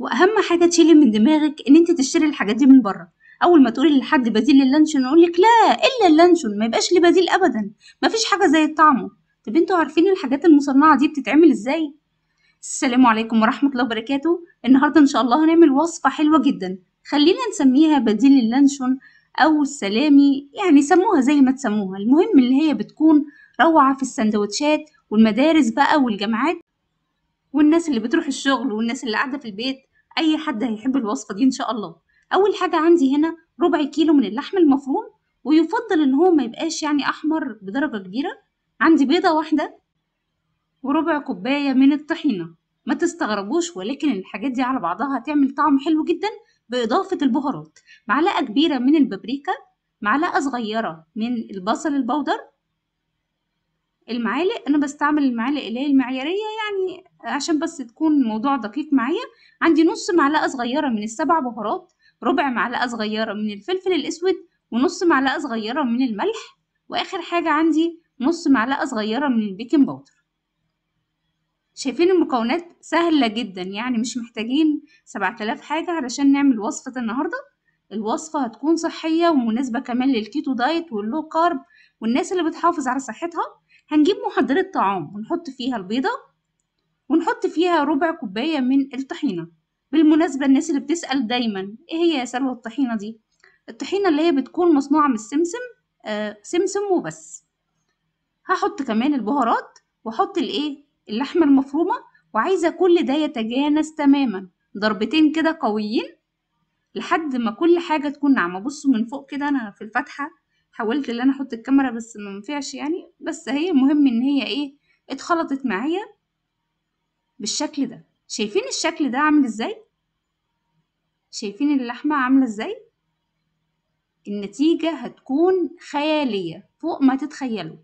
واهم حاجه تشيلي من دماغك ان انت تشتري الحاجات دي من بره اول ما تقولي لحد بديل اللانشون يقول لك لا الا اللانشون ما يبقاش ليه بديل ابدا ما فيش حاجه زي طعمه طب انتوا عارفين الحاجات المصنعه دي بتتعمل ازاي السلام عليكم ورحمه الله وبركاته النهارده ان شاء الله هنعمل وصفه حلوه جدا خلينا نسميها بديل اللانشون او السلامي يعني سموها زي ما تسموها المهم اللي هي بتكون روعه في السندوتشات والمدارس بقى والجامعات والناس اللي بتروح الشغل والناس اللي قاعده في البيت اي حد هيحب الوصفه دي ان شاء الله اول حاجه عندي هنا ربع كيلو من اللحم المفروم ويفضل ان هو ما يبقاش يعني احمر بدرجه كبيره عندي بيضه واحده وربع كوبايه من الطحينه ما تستغربوش ولكن الحاجات دي على بعضها هتعمل طعم حلو جدا باضافه البهارات معلقه كبيره من البابريكا معلقه صغيره من البصل البودر المعالق انا بستعمل المعالق اللي هي المعياريه يعني عشان بس تكون الموضوع دقيق معايا عندي نص معلقه صغيره من السبع بهارات ربع معلقه صغيره من الفلفل الاسود ونص معلقه صغيره من الملح واخر حاجه عندي نص معلقه صغيره من البيكنج باودر شايفين المكونات سهله جدا يعني مش محتاجين 7000 حاجه علشان نعمل وصفه النهارده الوصفه هتكون صحيه ومناسبه كمان للكيتو دايت واللو كارب والناس اللي بتحافظ على صحتها هنجيب محضرة طعام ونحط فيها البيضة ونحط فيها ربع كوباية من الطحينة بالمناسبة الناس اللي بتسأل دايما ايه هي يا سلوى الطحينة دي الطحينة اللي هي بتكون مصنوعة من السمسم آه سمسم وبس هحط كمان البهارات واحط الايه اللحمة المفرومة وعايزة كل ده يتجانس تماما ضربتين كده قويين لحد ما كل حاجة تكون ناعمة بصوا من فوق كده انا في الفتحة حاولت ان انا احط الكاميرا بس ما ينفعش يعني بس هي المهم ان هي ايه اتخلطت معايا بالشكل ده شايفين الشكل ده عامل ازاي شايفين اللحمه عامله ازاي النتيجه هتكون خياليه فوق ما تتخيلوا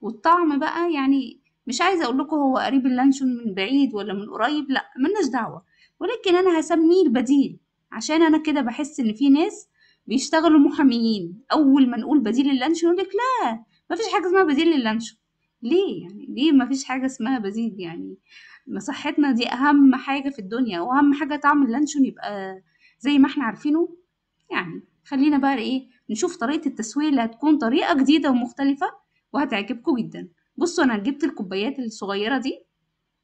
والطعم بقى يعني مش عايزه اقول لكم هو قريب اللانشون من بعيد ولا من قريب لا ملناش دعوه ولكن انا هسميه البديل عشان انا كده بحس ان في ناس بيشتغلوا محاميين اول ما نقول بديل اللانشون يقولك لا مفيش حاجة اسمها بديل للانشو ليه يعني ليه مفيش حاجة اسمها بديل يعني ما صحتنا دي أهم حاجة في الدنيا وأهم حاجة طعم اللانشون يبقى زي ما احنا عارفينه يعني خلينا بقى ايه نشوف طريقة التسوية اللي هتكون طريقة جديدة ومختلفة وهتعجبكم جدا بصوا انا جبت الكوبايات الصغيرة دي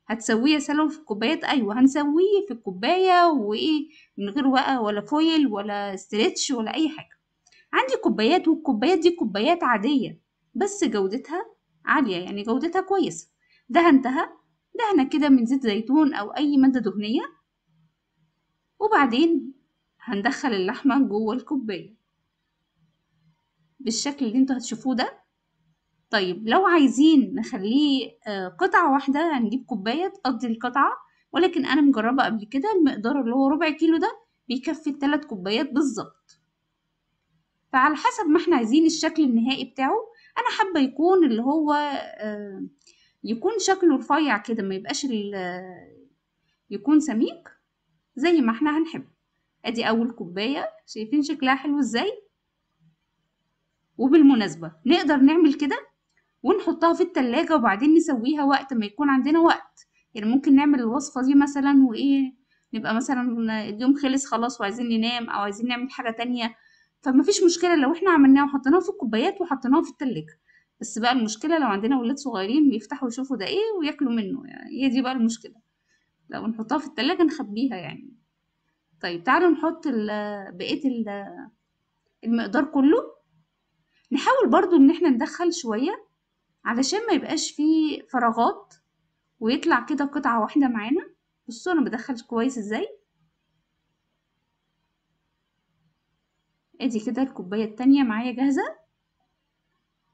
هتسويه سلو في الكوبايات ايوه هنسويه في الكوبايه وايه من غير بقى ولا فويل ولا ستريتش ولا اي حاجه عندي كوبايات والكوبايات دي كوبايات عاديه بس جودتها عالية يعني جودتها كويسة دهنتها دهنة كده من زيت زيتون أو أي مادة دهنية وبعدين هندخل اللحمة جوه الكوباية بالشكل اللي انتوا هتشوفوه ده طيب لو عايزين نخليه آه، قطعة واحدة هنجيب كوباية تقضي القطعة ولكن أنا مجربة قبل كده المقدار اللي هو ربع كيلو ده بيكفي التلات كوبايات بالظبط فعلى حسب ما احنا عايزين الشكل النهائي بتاعه انا حابه يكون اللي هو آه، يكون شكله رفيع كده ما يبقاش يكون سميك زي ما احنا هنحب ادي اول كوبايه شايفين شكلها حلو ازاي وبالمناسبه نقدر نعمل كده ونحطها في التلاجة وبعدين نسويها وقت ما يكون عندنا وقت يعني ممكن نعمل الوصفة دي مثلا وإيه نبقى مثلا اليوم خلص خلاص وعايزين ننام أو عايزين نعمل حاجة تانية فما فيش مشكله لو احنا عملناه وحطيناه في الكوبايات وحطيناه في التلاجة بس بقى المشكله لو عندنا ولاد صغيرين بيفتحوا يشوفوا ده ايه وياكلوا منه يعني هي دي بقى المشكله لو نحطها في التلاجة نخبيها يعني طيب تعالوا نحط بقيه المقدار كله نحاول برضو ان احنا ندخل شويه علشان ما يبقاش فيه فراغات ويطلع كده قطعه واحده معانا بصوا انا بدخل كويس ازاي ادي كده الكوبايه التانية معايا جاهزه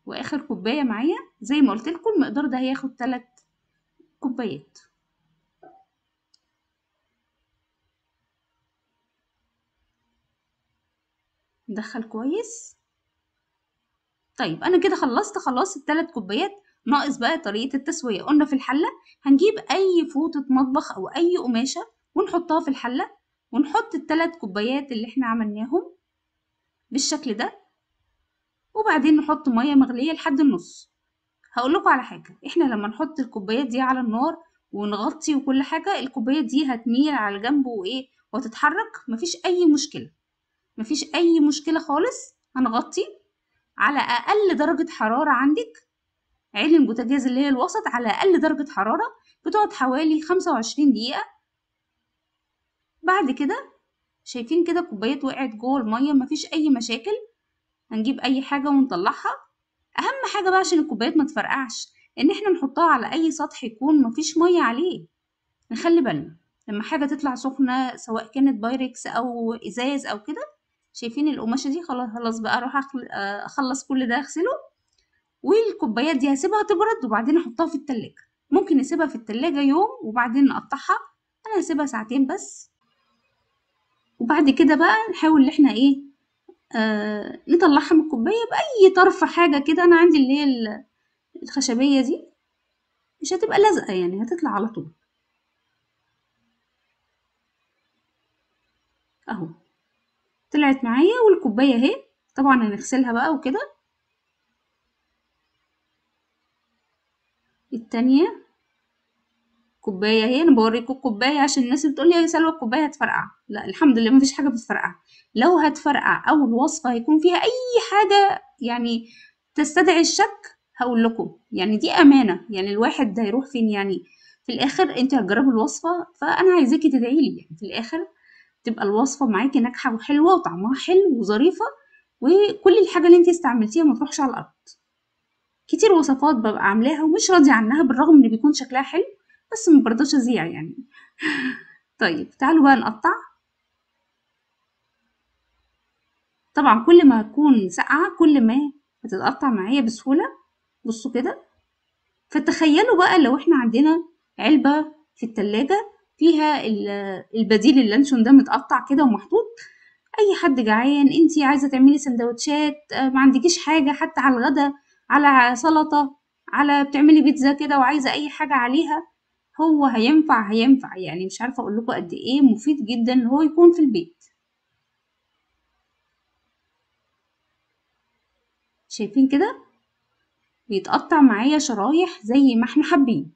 واخر كوبايه معايا زي ما قلت لكم المقدار ده هياخد تلات كوبايات ندخل كويس طيب انا كده خلصت خلاص التلات كوبايات ناقص بقى طريقه التسويه قلنا في الحله هنجيب اي فوطه مطبخ او اي قماشه ونحطها في الحله ونحط التلات كوبايات اللي احنا عملناهم بالشكل ده وبعدين نحط مية مغلية لحد النص هقولكوا على حاجة احنا لما نحط الكوبايات دي على النار ونغطي وكل حاجة الكوباية دي هتميل على الجنب وايه وتتحرك مفيش اي مشكلة مفيش اي مشكلة خالص هنغطي على اقل درجة حرارة عندك علم البوتاجاز اللي هي الوسط على اقل درجة حرارة بتقعد حوالي خمسة وعشرين دقيقة بعد كده شايفين كده الكوبايات وقعت جوه الميه مفيش اي مشاكل هنجيب اي حاجه ونطلعها اهم حاجه بقى عشان الكوبايات ما تفرقعش ان احنا نحطها على اي سطح يكون مفيش ميه عليه نخلي بالنا لما حاجه تطلع سخنه سواء كانت بايركس او ازاز او كده شايفين القماشه دي خلاص بقى اروح اخلص كل ده اغسله والكوبايات دي هسيبها تبرد وبعدين احطها في التلاجة ممكن نسيبها في التلاجة يوم وبعدين نقطعها انا هسيبها ساعتين بس وبعد كده بقى نحاول إن إحنا إيه آه نطلعها من الكوباية بأي طرف حاجة كده أنا عندي اللي هي الخشبية دي مش هتبقى لازقة يعني هتطلع على طول أهو طلعت معايا والكوباية أهي طبعا هنغسلها بقى وكده التانية كوبايه هي انا بوريكم الكوبايه عشان الناس بتقول لي يا سلوى الكوبايه هتفرقع لا الحمد لله مفيش حاجه بتفرقع لو هتفرقع او الوصفه هيكون فيها اي حاجه يعني تستدعي الشك هقول لكم يعني دي امانه يعني الواحد ده هيروح فين يعني في الاخر انت هتجربوا الوصفه فانا عايزاكي تدعي لي يعني في الاخر تبقى الوصفه معاكي ناجحه وحلوه وطعمها حلو وظريفه وكل الحاجه اللي انت استعملتيها ما تروحش على الارض كتير وصفات ببقى عاملاها ومش راضيه عنها بالرغم ان بيكون شكلها حلو بس ما برضاش ازيع يعني طيب تعالوا بقى نقطع طبعا كل ما هتكون ساقعة كل ما هتتقطع معايا بسهولة بصوا كده فتخيلوا بقى لو احنا عندنا علبة في التلاجة فيها البديل اللانشون ده متقطع كده ومحطوط اي حد جعان انتي عايزة تعملي سندوتشات آه، ما عندكيش حاجة حتى على الغدا على سلطة على بتعملي بيتزا كده وعايزة اي حاجة عليها هو هينفع هينفع يعني مش عارفة أقول لكم قد إيه مفيد جدا إن هو يكون في البيت شايفين كده بيتقطع معايا شرايح زي ما احنا حابين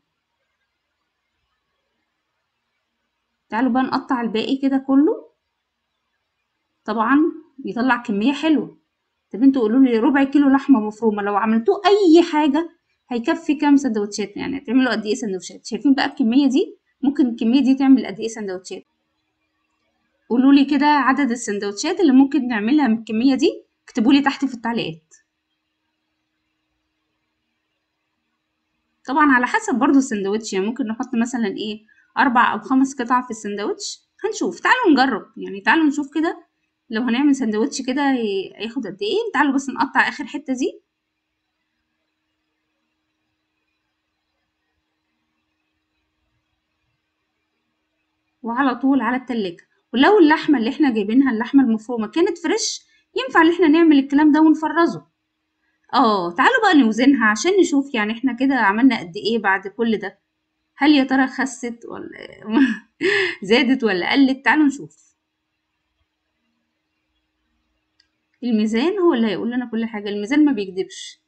تعالوا بقى نقطع الباقي كده كله طبعا بيطلع كمية حلوة طب انتوا قولوا لي ربع كيلو لحمة مفرومة لو عملتوه أي حاجة هيكفي كام سندوتشات يعني هتعملوا قد ايه سندوتشات شايفين بقى الكميه دي ممكن الكميه دي تعمل قد ايه سندوتشات قولوا لي كده عدد السندوتشات اللي ممكن نعملها من الكميه دي اكتبوا لي تحت في التعليقات طبعا على حسب برضو السندوتش يعني ممكن نحط مثلا ايه اربع او خمس قطع في السندوتش هنشوف تعالوا نجرب يعني تعالوا نشوف كده لو هنعمل سندوتش كده هياخد قد ايه تعالوا بس نقطع اخر حته دي وعلى طول على التلاجة ولو اللحمة اللي احنا جايبينها اللحمة المفرومة كانت فريش ينفع ان احنا نعمل الكلام ده ونفرزه اه تعالوا بقى نوزنها عشان نشوف يعني احنا كده عملنا قد ايه بعد كل ده هل يا ترى خست ولا زادت ولا قلت تعالوا نشوف الميزان هو اللي هيقول لنا كل حاجة الميزان ما بيكدبش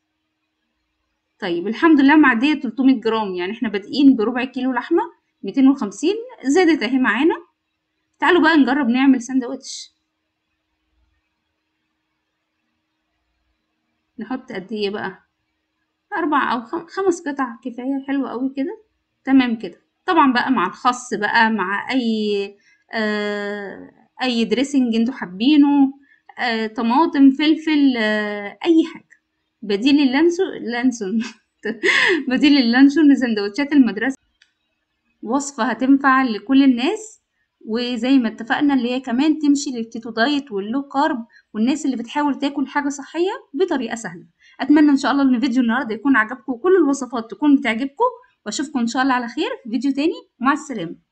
طيب الحمد لله معدية 300 جرام يعني احنا بادئين بربع كيلو لحمة ميتين وخمسين زادت اهي معانا تعالوا بقى نجرب نعمل سندوتش نحط قد ايه بقى اربع او خمس قطع كفايه حلوه قوي كده تمام كده طبعا بقى مع الخس بقى مع اي آه اي دريسنج انتوا حابينه آه طماطم فلفل آه اي حاجه بديل اللانسون لانسون بديل اللانشون لسندوتشات المدرسه وصفة هتنفع لكل الناس وزي ما اتفقنا اللي هي كمان تمشي للكيتو دايت واللو كارب والناس اللي بتحاول تاكل حاجة صحية بطريقة سهلة أتمنى إن شاء الله إن فيديو النهاردة يكون عجبكم وكل الوصفات تكون بتعجبكم وأشوفكم إن شاء الله على خير في فيديو تاني مع السلامة